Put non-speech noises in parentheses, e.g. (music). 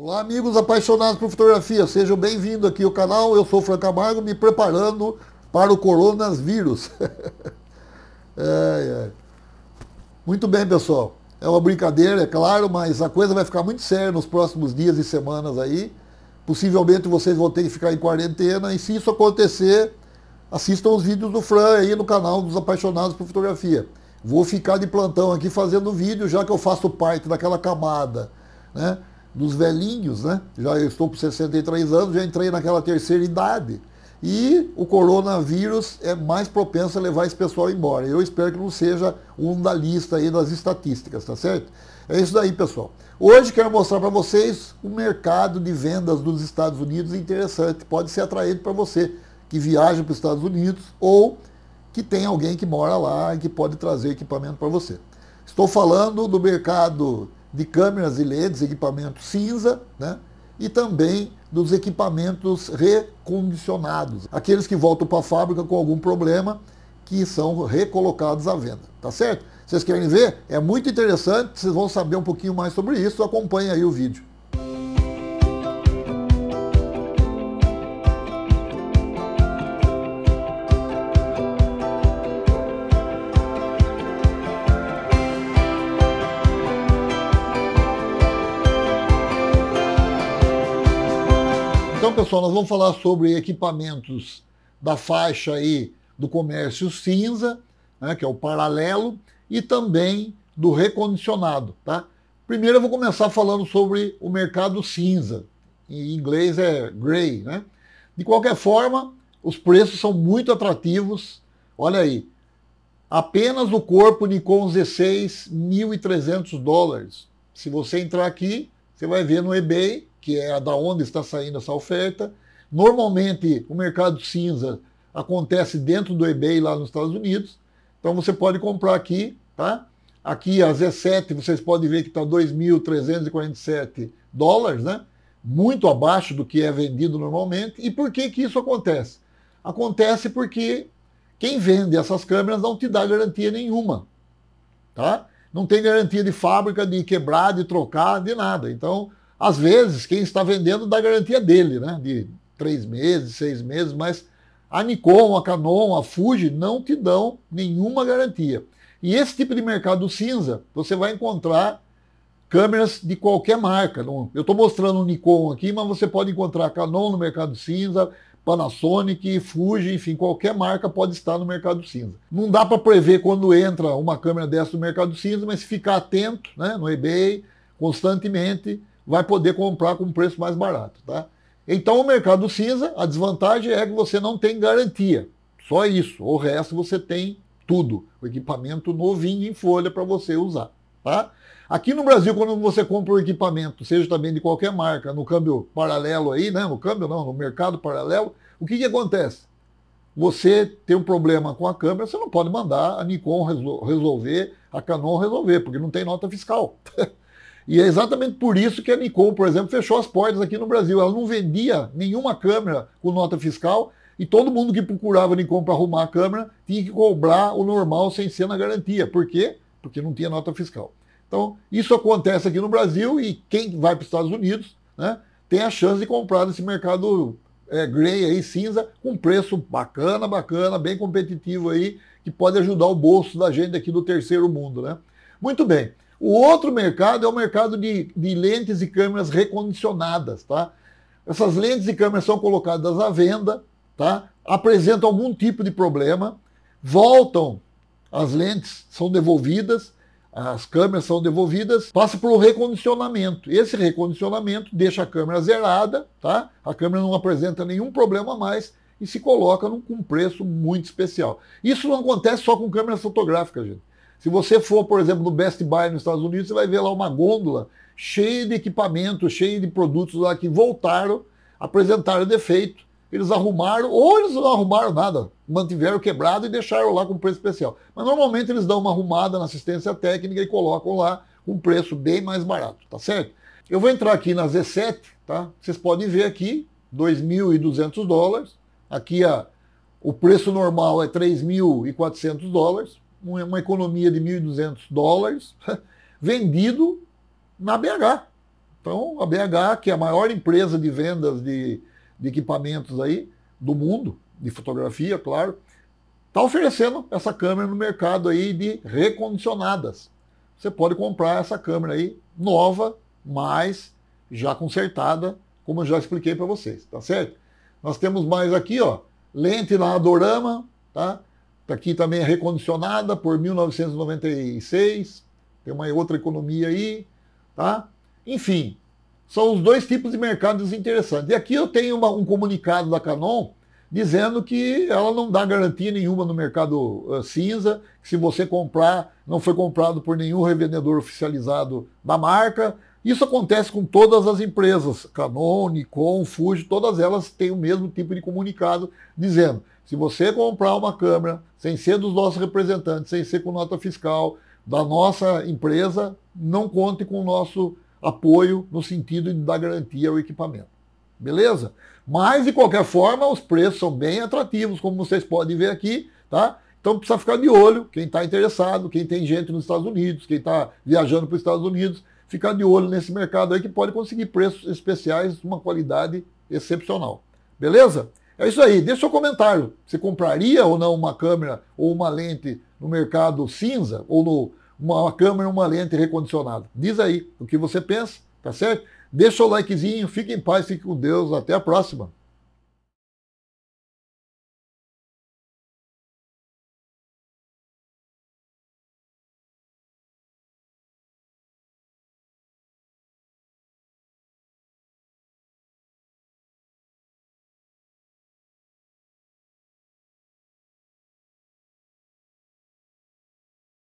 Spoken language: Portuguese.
Olá, amigos apaixonados por fotografia, sejam bem-vindos aqui ao canal. Eu sou o Fran Camargo, me preparando para o coronavírus. é, (laughs) é. Muito bem, pessoal. É uma brincadeira, é claro, mas a coisa vai ficar muito séria nos próximos dias e semanas aí. Possivelmente vocês vão ter que ficar em quarentena e se isso acontecer, assistam os vídeos do Fran aí no canal dos apaixonados por fotografia. Vou ficar de plantão aqui fazendo vídeo, já que eu faço parte daquela camada, né? dos velhinhos, né? Já estou com 63 anos, já entrei naquela terceira idade. E o coronavírus é mais propenso a levar esse pessoal embora. Eu espero que não seja um da lista aí das estatísticas, tá certo? É isso daí, pessoal. Hoje quero mostrar para vocês o mercado de vendas dos Estados Unidos interessante. Pode ser atraído para você que viaja para os Estados Unidos ou que tem alguém que mora lá e que pode trazer equipamento para você. Estou falando do mercado de câmeras e LEDs, equipamento cinza, né? e também dos equipamentos recondicionados, aqueles que voltam para a fábrica com algum problema, que são recolocados à venda, tá certo? Vocês querem ver? É muito interessante, vocês vão saber um pouquinho mais sobre isso, acompanhe aí o vídeo. Então, pessoal, nós vamos falar sobre equipamentos da faixa aí do comércio cinza, né, que é o paralelo, e também do recondicionado, tá? Primeiro eu vou começar falando sobre o mercado cinza. Em inglês é grey, né? De qualquer forma, os preços são muito atrativos. Olha aí, apenas o corpo Nikon 16, 1.300 dólares. Se você entrar aqui, você vai ver no eBay, que é da onde está saindo essa oferta. Normalmente, o mercado cinza acontece dentro do eBay lá nos Estados Unidos. Então, você pode comprar aqui, tá? Aqui, a Z7, vocês podem ver que está 2.347 dólares, né? Muito abaixo do que é vendido normalmente. E por que, que isso acontece? Acontece porque quem vende essas câmeras não te dá garantia nenhuma, tá? Não tem garantia de fábrica, de quebrar, de trocar, de nada. Então, às vezes, quem está vendendo dá garantia dele, né? De três meses, seis meses, mas a Nikon, a Canon, a Fuji não te dão nenhuma garantia. E esse tipo de mercado cinza, você vai encontrar câmeras de qualquer marca. Eu estou mostrando o Nikon aqui, mas você pode encontrar a Canon no mercado cinza, Panasonic, Fuji, enfim, qualquer marca pode estar no mercado cinza. Não dá para prever quando entra uma câmera dessa no mercado cinza, mas ficar atento né, no eBay constantemente vai poder comprar com um preço mais barato. Tá? Então, o mercado cinza, a desvantagem é que você não tem garantia. Só isso. O resto você tem tudo. O equipamento novinho em folha para você usar. Tá? Aqui no Brasil, quando você compra o equipamento, seja também de qualquer marca, no câmbio paralelo aí, né? No câmbio não, no mercado paralelo, o que, que acontece? Você tem um problema com a câmera, você não pode mandar a Nikon resol resolver, a Canon resolver, porque não tem nota fiscal. (laughs) E é exatamente por isso que a Nikon, por exemplo, fechou as portas aqui no Brasil. Ela não vendia nenhuma câmera com nota fiscal e todo mundo que procurava a Nikon para arrumar a câmera tinha que cobrar o normal sem ser na garantia. Por quê? Porque não tinha nota fiscal. Então, isso acontece aqui no Brasil e quem vai para os Estados Unidos né, tem a chance de comprar nesse mercado é, grey aí, cinza, com preço bacana, bacana, bem competitivo aí, que pode ajudar o bolso da gente aqui do terceiro mundo. Né? Muito bem. O outro mercado é o mercado de, de lentes e câmeras recondicionadas, tá? Essas lentes e câmeras são colocadas à venda, tá? Apresentam algum tipo de problema, voltam as lentes, são devolvidas, as câmeras são devolvidas, passa por um recondicionamento. Esse recondicionamento deixa a câmera zerada, tá? A câmera não apresenta nenhum problema mais e se coloca num, com um preço muito especial. Isso não acontece só com câmeras fotográficas, gente. Se você for, por exemplo, no Best Buy nos Estados Unidos, você vai ver lá uma gôndola cheia de equipamento, cheia de produtos lá que voltaram, apresentaram defeito, eles arrumaram, ou eles não arrumaram nada, mantiveram quebrado e deixaram lá com preço especial. Mas normalmente eles dão uma arrumada na assistência técnica e colocam lá um preço bem mais barato, tá certo? Eu vou entrar aqui na Z7, tá? Vocês podem ver aqui, 2.200 dólares. Aqui a, o preço normal é 3.400 dólares uma economia de 1.200 dólares, (laughs) vendido na BH. Então, a BH, que é a maior empresa de vendas de, de equipamentos aí do mundo, de fotografia, claro, está oferecendo essa câmera no mercado aí de recondicionadas. Você pode comprar essa câmera aí nova, mas já consertada, como eu já expliquei para vocês, tá certo? Nós temos mais aqui, ó, lente na Adorama, tá? Tá aqui também é recondicionada por 1996, tem uma outra economia aí, tá? Enfim, são os dois tipos de mercados interessantes. E aqui eu tenho uma, um comunicado da Canon dizendo que ela não dá garantia nenhuma no mercado uh, cinza, que se você comprar, não foi comprado por nenhum revendedor oficializado da marca. Isso acontece com todas as empresas, Canon, Nikon, Fuji, todas elas têm o mesmo tipo de comunicado dizendo se você comprar uma câmera, sem ser dos nossos representantes, sem ser com nota fiscal da nossa empresa, não conte com o nosso apoio no sentido de dar garantia ao equipamento. Beleza? Mas, de qualquer forma, os preços são bem atrativos, como vocês podem ver aqui, tá? Então precisa ficar de olho, quem está interessado, quem tem gente nos Estados Unidos, quem está viajando para os Estados Unidos, ficar de olho nesse mercado aí que pode conseguir preços especiais, uma qualidade excepcional. Beleza? É isso aí, deixa seu comentário. Você compraria ou não uma câmera ou uma lente no mercado cinza ou no, uma, uma câmera ou uma lente recondicionada? Diz aí o que você pensa, tá certo? Deixa o likezinho, fique em paz, fique com Deus, até a próxima.